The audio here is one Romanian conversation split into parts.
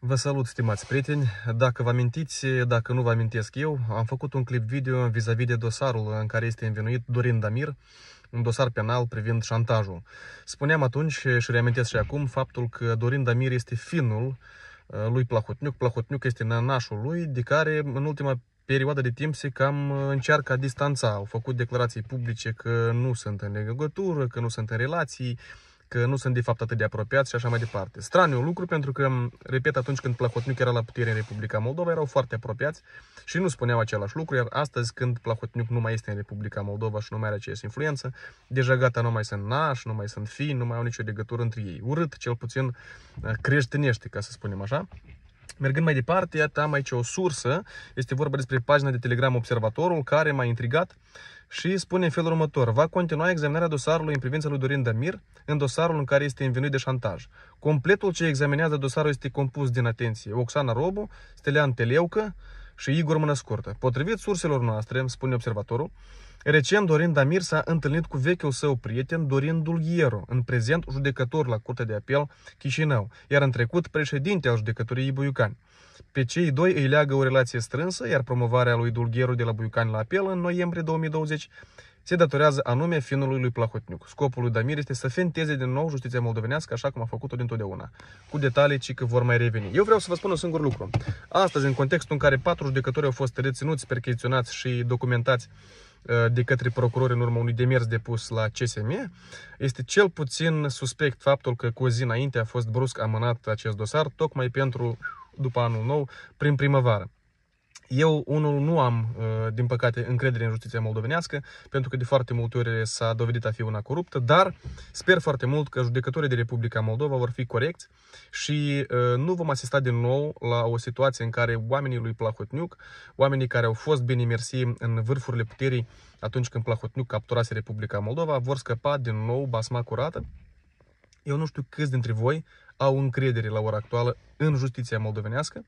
Vă salut, stimați prieteni! Dacă vă amintiți, dacă nu vă amintesc eu, am făcut un clip video vis-a-vis -vis de dosarul în care este învinuit Dorin Damir, un dosar penal privind șantajul. Spuneam atunci și reamintesc și acum faptul că Dorin Damir este finul uh, lui Plahotniuc. Plahotniuc este nașul lui, de care în ultima perioadă de timp se cam uh, încearcă a distanța. Au făcut declarații publice că nu sunt în legătură, că nu sunt în relații, că nu sunt de fapt atât de apropiați și așa mai departe. Straniu lucru pentru că, repet, atunci când Plahotniuc era la putere în Republica Moldova, erau foarte apropiați și nu spuneau același lucru, iar astăzi când Plahotniuc nu mai este în Republica Moldova și nu mai are aceeași influență, deja gata, nu mai sunt naș, nu mai sunt fii, nu mai au nicio legătură între ei. Urât, cel puțin creștinește, ca să spunem așa. Mergând mai departe, iată, am aici o sursă, este vorba despre pagina de Telegram Observatorul, care m-a intrigat și spune în felul următor. Va continua examinarea dosarului în privința lui Dorin Damir, în dosarul în care este învinuit de șantaj. Completul ce examinează dosarul este compus din atenție Oxana Robu, Stelian Teleucă și Igor Mănăscurtă. Potrivit surselor noastre, spune observatorul, Recent, Dorin Damir s-a întâlnit cu vechiul său prieten Dorin Dulghieru, în prezent judecător la Curtea de Apel Chișinău, iar în trecut președinte al judecătoriei Buiucani. Pe cei doi îi leagă o relație strânsă, iar promovarea lui Dulghieru de la Buiucani la apel în noiembrie 2020 se datorează anume finului lui Plahotniuc. Scopul lui Damir este să fenteze din nou justiția moldovenească așa cum a făcut-o dintotdeauna. Cu detalii, ci că vor mai reveni. Eu vreau să vă spun un singur lucru. Astăzi, în contextul în care patru judecători au fost reținuți, percheziționați și documentați Uh, de către procurori în urma unui demers depus la CSM, este cel puțin suspect faptul că cu o zi înainte a fost brusc amânat acest dosar, tocmai pentru după anul nou, prin primăvară. Eu, unul, nu am, uh, din păcate, încredere în justiția moldovenească, pentru că de foarte multe ori s-a dovedit a fi una coruptă, dar sper foarte mult că judecătorii de Republica Moldova vor fi corecți și uh, nu vom asista din nou la o situație în care oamenii lui Plahotniuc, oamenii care au fost bine mersi în vârfurile puterii atunci când Plahotniuc capturase Republica Moldova, vor scăpa din nou basma curată. Eu nu știu câți dintre voi au încredere la ora actuală în justiția moldovenească,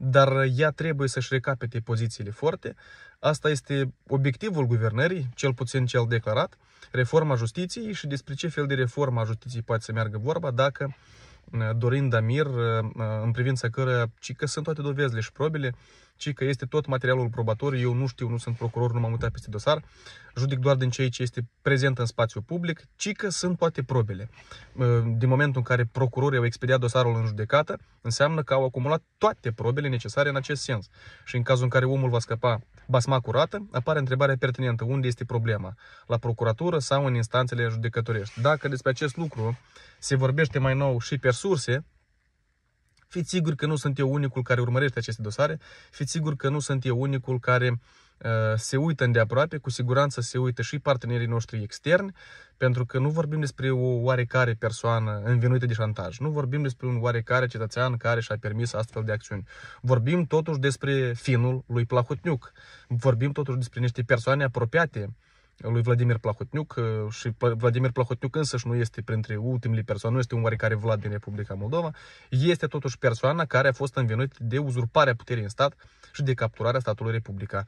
dar ea trebuie să-și recapete pozițiile forte. Asta este obiectivul guvernării, cel puțin cel declarat, reforma justiției și despre ce fel de reformă a justiției poate să meargă vorba dacă uh, Dorin Damir, uh, uh, în privința căreia, ci că sunt toate dovezile și probele, ci că este tot materialul probator, eu nu știu, nu sunt procuror, nu m-am uitat peste dosar, judic doar din ceea ce este prezent în spațiu public, ci că sunt toate probele. Din momentul în care procurorii au expediat dosarul în judecată, înseamnă că au acumulat toate probele necesare în acest sens. Și în cazul în care omul va scăpa basma curată, apare întrebarea pertinentă, unde este problema? La procuratură sau în instanțele judecătorești? Dacă despre acest lucru se vorbește mai nou și pe surse, Fiți siguri că nu sunt eu unicul care urmărește aceste dosare, fiți sigur că nu sunt eu unicul care uh, se uită îndeaproape, cu siguranță se uită și partenerii noștri externi, pentru că nu vorbim despre o oarecare persoană învinuită de șantaj, nu vorbim despre un oarecare cetățean care și-a permis astfel de acțiuni. Vorbim totuși despre finul lui Plahotniuc, vorbim totuși despre niște persoane apropiate lui Vladimir Plahotniuc uh, și Vladimir Plahotniuc însă, nu este printre ultimele persoane, nu este un oarecare Vlad din Republica Moldova, este totuși persoana care a fost învinuită de uzurparea puterii în stat și de capturarea statului Republica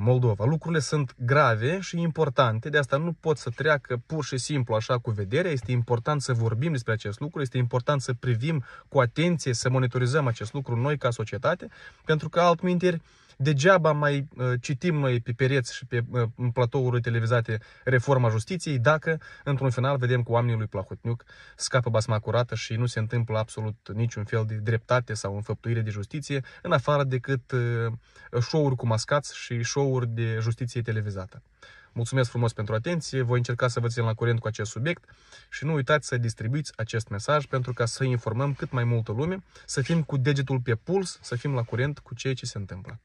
Moldova. Lucrurile sunt grave și importante, de asta nu pot să treacă pur și simplu așa cu vederea. Este important să vorbim despre acest lucru, este important să privim cu atenție, să monitorizăm acest lucru noi ca societate, pentru că altminteri degeaba mai uh, citim noi pe pereți și pe uh, platouri televizate reforma justiției dacă într-un final vedem că oamenii lui Plahotniuc scapă basma curată și nu se întâmplă absolut niciun fel de dreptate sau înfăptuire de justiție, în afară decât uh, show-uri cu mascați și show show-uri de justiție televizată. Mulțumesc frumos pentru atenție, voi încerca să vă țin la curent cu acest subiect și nu uitați să distribuiți acest mesaj pentru ca să informăm cât mai multă lume, să fim cu degetul pe puls, să fim la curent cu ceea ce se întâmplă.